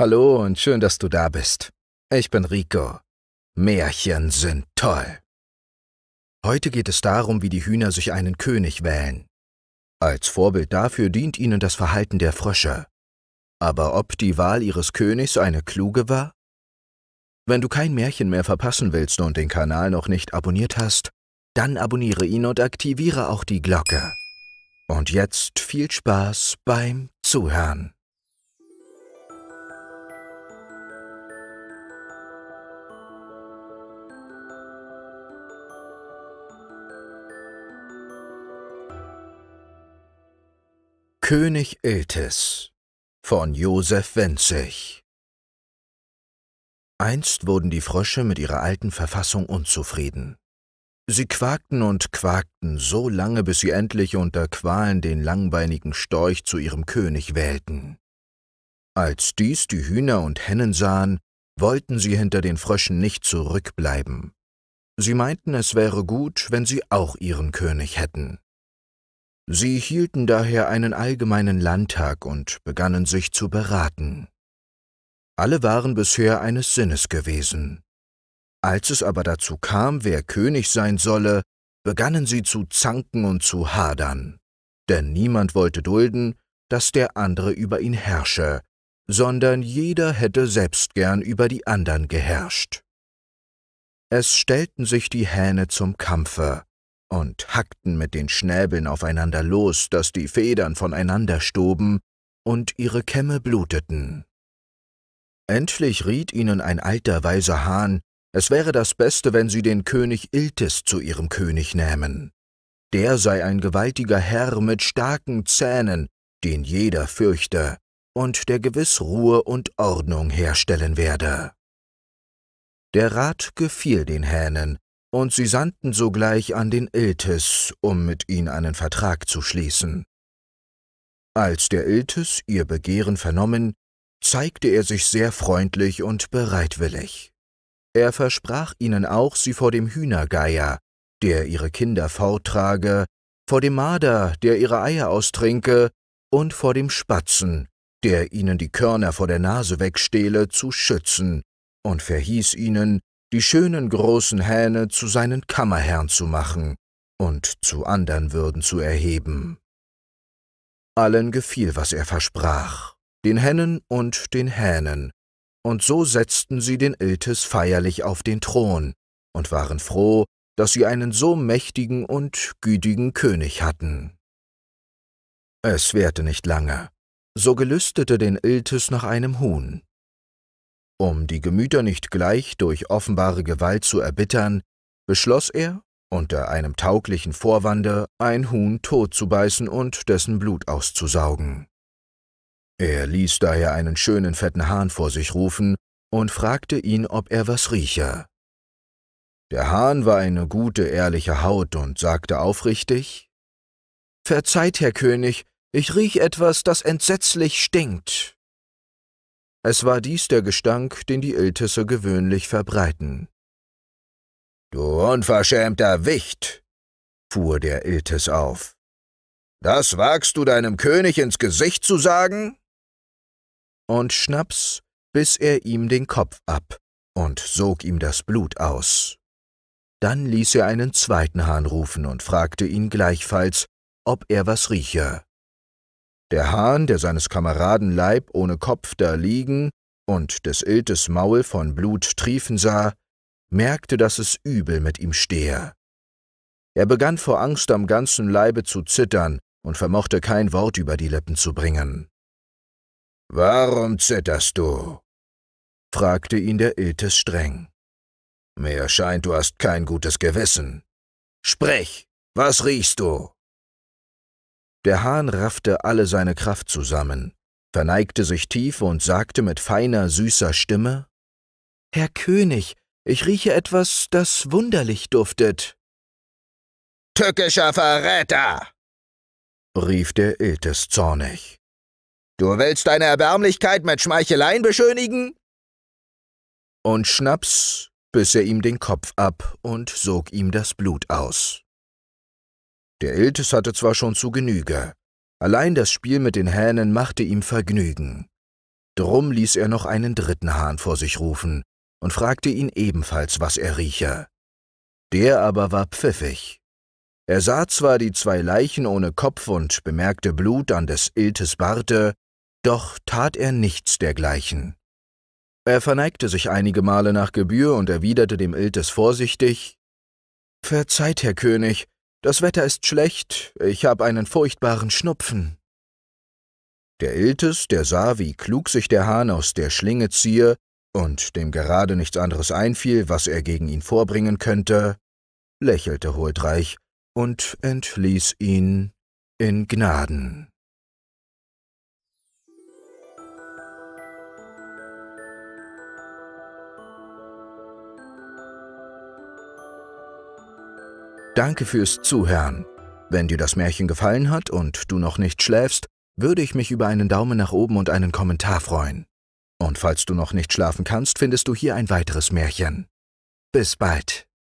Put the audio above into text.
Hallo und schön, dass du da bist. Ich bin Rico. Märchen sind toll. Heute geht es darum, wie die Hühner sich einen König wählen. Als Vorbild dafür dient ihnen das Verhalten der Frösche. Aber ob die Wahl ihres Königs eine kluge war? Wenn du kein Märchen mehr verpassen willst und den Kanal noch nicht abonniert hast, dann abonniere ihn und aktiviere auch die Glocke. Und jetzt viel Spaß beim Zuhören. König Iltis von Josef Wenzig Einst wurden die Frösche mit ihrer alten Verfassung unzufrieden. Sie quakten und quakten so lange, bis sie endlich unter Qualen den langbeinigen Storch zu ihrem König wählten. Als dies die Hühner und Hennen sahen, wollten sie hinter den Fröschen nicht zurückbleiben. Sie meinten, es wäre gut, wenn sie auch ihren König hätten. Sie hielten daher einen allgemeinen Landtag und begannen sich zu beraten. Alle waren bisher eines Sinnes gewesen. Als es aber dazu kam, wer König sein solle, begannen sie zu zanken und zu hadern, denn niemand wollte dulden, dass der andere über ihn herrsche, sondern jeder hätte selbst gern über die andern geherrscht. Es stellten sich die Hähne zum Kampfe, und hackten mit den Schnäbeln aufeinander los, daß die Federn voneinander stoben und ihre Kämme bluteten. Endlich riet ihnen ein alter weiser Hahn, es wäre das Beste, wenn sie den König Iltis zu ihrem König nähmen. Der sei ein gewaltiger Herr mit starken Zähnen, den jeder fürchte, und der gewiss Ruhe und Ordnung herstellen werde. Der Rat gefiel den Hähnen, und sie sandten sogleich an den Iltis, um mit ihm einen Vertrag zu schließen. Als der Iltis ihr Begehren vernommen, zeigte er sich sehr freundlich und bereitwillig. Er versprach ihnen auch, sie vor dem Hühnergeier, der ihre Kinder forttrage, vor dem Marder, der ihre Eier austrinke, und vor dem Spatzen, der ihnen die Körner vor der Nase wegstehle, zu schützen, und verhieß ihnen, die schönen großen Hähne zu seinen Kammerherrn zu machen und zu andern Würden zu erheben. Allen gefiel, was er versprach, den Hennen und den Hähnen, und so setzten sie den Iltes feierlich auf den Thron und waren froh, dass sie einen so mächtigen und gütigen König hatten. Es währte nicht lange, so gelüstete den Iltes nach einem Huhn, um die Gemüter nicht gleich durch offenbare Gewalt zu erbittern, beschloss er, unter einem tauglichen Vorwande ein Huhn tot zu beißen und dessen Blut auszusaugen. Er ließ daher einen schönen fetten Hahn vor sich rufen und fragte ihn, ob er was rieche. Der Hahn war eine gute, ehrliche Haut und sagte aufrichtig, Verzeiht, Herr König, ich riech etwas, das entsetzlich stinkt. Es war dies der Gestank, den die Iltisse gewöhnlich verbreiten. Du unverschämter Wicht! fuhr der Iltis auf. Das wagst du deinem König ins Gesicht zu sagen? Und schnaps biss er ihm den Kopf ab und sog ihm das Blut aus. Dann ließ er einen zweiten Hahn rufen und fragte ihn gleichfalls, ob er was rieche der Hahn, der seines Kameraden Leib ohne Kopf da liegen und des Iltes Maul von Blut triefen sah, merkte, dass es übel mit ihm stehe. Er begann vor Angst am ganzen Leibe zu zittern und vermochte kein Wort über die Lippen zu bringen. Warum zitterst du? fragte ihn der Iltes streng. Mir scheint, du hast kein gutes Gewissen. Sprich, was riechst du? Der Hahn raffte alle seine Kraft zusammen, verneigte sich tief und sagte mit feiner, süßer Stimme Herr König, ich rieche etwas, das wunderlich duftet. Tückischer Verräter! rief der Iltis zornig. Du willst deine Erbärmlichkeit mit Schmeicheleien beschönigen? Und schnaps biss er ihm den Kopf ab und sog ihm das Blut aus. Der Iltis hatte zwar schon zu Genüge, allein das Spiel mit den Hähnen machte ihm Vergnügen. Drum ließ er noch einen dritten Hahn vor sich rufen und fragte ihn ebenfalls, was er rieche. Der aber war pfiffig. Er sah zwar die zwei Leichen ohne Kopf und bemerkte Blut an des Iltes Barte, doch tat er nichts dergleichen. Er verneigte sich einige Male nach Gebühr und erwiderte dem Iltes vorsichtig Verzeiht, Herr König, das Wetter ist schlecht, ich habe einen furchtbaren Schnupfen. Der Iltis, der sah, wie klug sich der Hahn aus der Schlinge ziehe und dem gerade nichts anderes einfiel, was er gegen ihn vorbringen könnte, lächelte huldreich und entließ ihn in Gnaden. Danke fürs Zuhören. Wenn dir das Märchen gefallen hat und du noch nicht schläfst, würde ich mich über einen Daumen nach oben und einen Kommentar freuen. Und falls du noch nicht schlafen kannst, findest du hier ein weiteres Märchen. Bis bald.